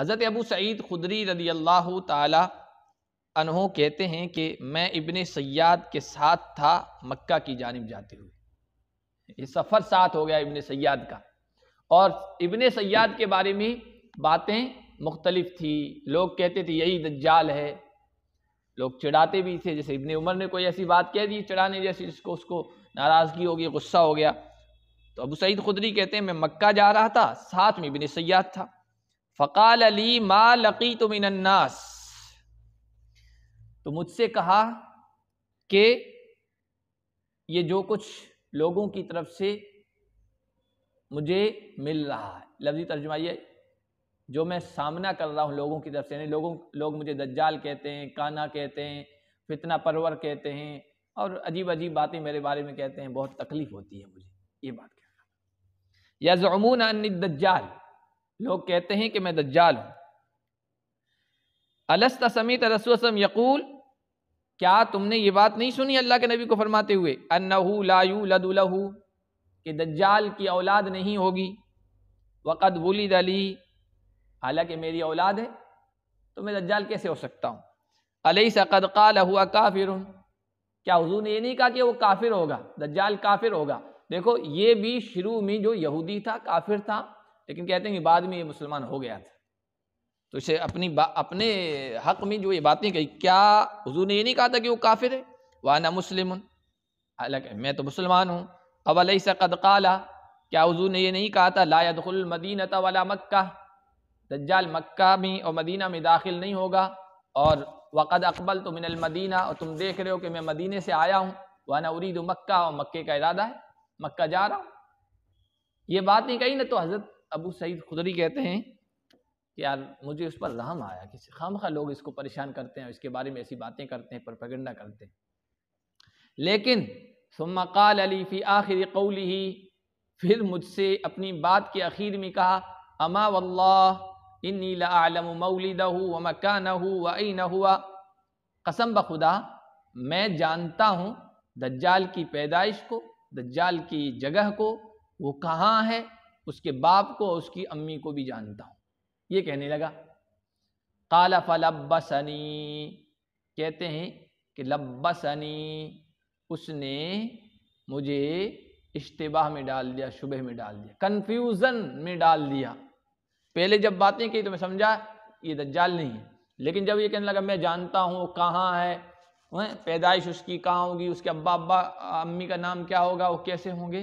हज़रत अबू सईद खुदरी रदी अल्लाह तहो कहते हैं कि मैं इबन सयाद के साथ था मक्का की जानब जाते हुए ये सफ़र साथ हो गया इबन सयाद का और इबन सयाद के बारे में बातें मुख्तलिफ थी लोग कहते थे यही दज्जाल है लोग चिढ़ाते भी थे जैसे इबन उमर ने कोई ऐसी बात कह दी चिढ़ाने जैसी जिसको उसको नाराज़गी हो गई गुस्सा हो गया तो अबू सईद खुदरी कहते हैं मैं मक्का जा रहा था साथ में इबन सयाद था फ़काल अली मा लकी तुमिनन्नास तो मुझसे कहा कि ये जो कुछ लोगों की तरफ से मुझे मिल रहा है लफ्जी तर्जुमा ये जो मैं सामना कर रहा हूँ लोगों की तरफ से लोगों लोग मुझे दज्जाल कहते हैं काना कहते हैं फितना परवर कहते हैं और अजीब अजीब बातें मेरे बारे में कहते हैं बहुत तकलीफ़ होती है मुझे ये बात कहना यजमून अन दज्जाल लोग कहते हैं कि मैं दज्जाल हूँ अलस्त समीत रसुलसम यकूल क्या तुमने ये बात नहीं सुनी अल्लाह के नबी को फरमाते हुए अनहू लायू लदुलहू कि दज्जाल की औलाद नहीं होगी वक़द वलीद अली हालांकि मेरी औलाद है तो मैं दज्जाल कैसे हो सकता हूँ अलई सक़द काल हुआ काफिर क्या हजू ने ये नहीं कहा कि वो काफिर होगा दज्जाल काफिर होगा देखो ये भी शुरू में जो यहूदी था काफिर था लेकिन कहते हैं कि बाद में ये मुसलमान हो गया था तो इसे अपनी अपने हक में जो ये बातें कही क्या हजू ने ये नहीं कहा था कि वो काफिर है ना मुस्लिम हालांकि मैं तो मुसलमान हूँ अवल कद काला क्या हजू ने ये नहीं कहा था लायदुल मदीनत वाला मक्का दज्जाल मक्का में और मदीना में दाखिल नहीं होगा और वक़द अकबल तो मिनल मदीना और तुम देख रहे हो कि मैं मदीने से आया हूँ वाना उरीद मक्का और मक्के का इरादा है मक्का जा रहा हूँ ये बात नहीं कही ना तो हज़रत अबू सईद खुदरी कहते हैं कि यार मुझे उस पर रहम आया कि खाम खा लोग इसको परेशान करते हैं इसके बारे में ऐसी बातें करते हैं प्रोपेगेंडा करते हैं लेकिन सुमकाल अली फ़ी आखिर कौली ही फिर मुझसे अपनी बात के आखिर में कहा अमा वल्लाह आलम लालम मौलिदा व मकान व न हुआ कसम बखुदा मैं जानता हूँ दज्जाल की पैदाइश को दज्जाल की जगह को वो कहाँ है उसके बाप को उसकी अम्मी को भी जानता हूँ ये कहने लगा काला फलबसनी कहते हैं कि लब्बसनी उसने मुझे इश्तबाह में डाल दिया शुबह में डाल दिया कन्फ्यूज़न में डाल दिया पहले जब बातें की तो मैं समझा ये दज्जाल नहीं है लेकिन जब ये कहने लगा मैं जानता हूँ वो कहाँ है पैदाइश उसकी कहाँ होगी उसके अब्बा अब्बा अम्मी का नाम क्या होगा वो कैसे होंगे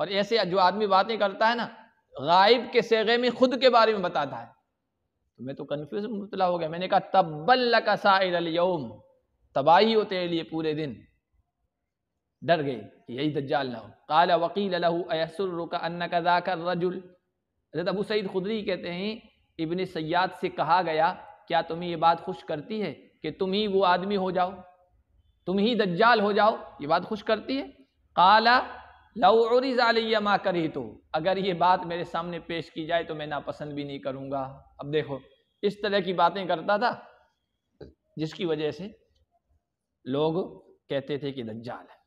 और ऐसे जो आदमी बातें करता है ना गायब के सेगे में खुद के बारे में बताता है तो मैं तो कन्फ्यूज मुबला हो गया मैंने कहा तब्बल का सायम तबाही हो तेरे लिए पूरे दिन डर गए यही दज्जाल ना हो काला वकील अलहसुल्रुका अन्ना का जाकर रजुल हजरत अबू सईद खुदरी कहते हैं इबन सयाद से कहा गया क्या तुम्हें ये बात खुश करती है कि तुम ही वो आदमी हो जाओ तुम ही दज्जाल हो जाओ ये बात खुश करती है काला लौरिज माँ करी तो अगर ये बात मेरे सामने पेश की जाए तो मैं नापसंद भी नहीं करूँगा अब देखो इस तरह की बातें करता था जिसकी वजह से लोग कहते थे कि दज्जाल है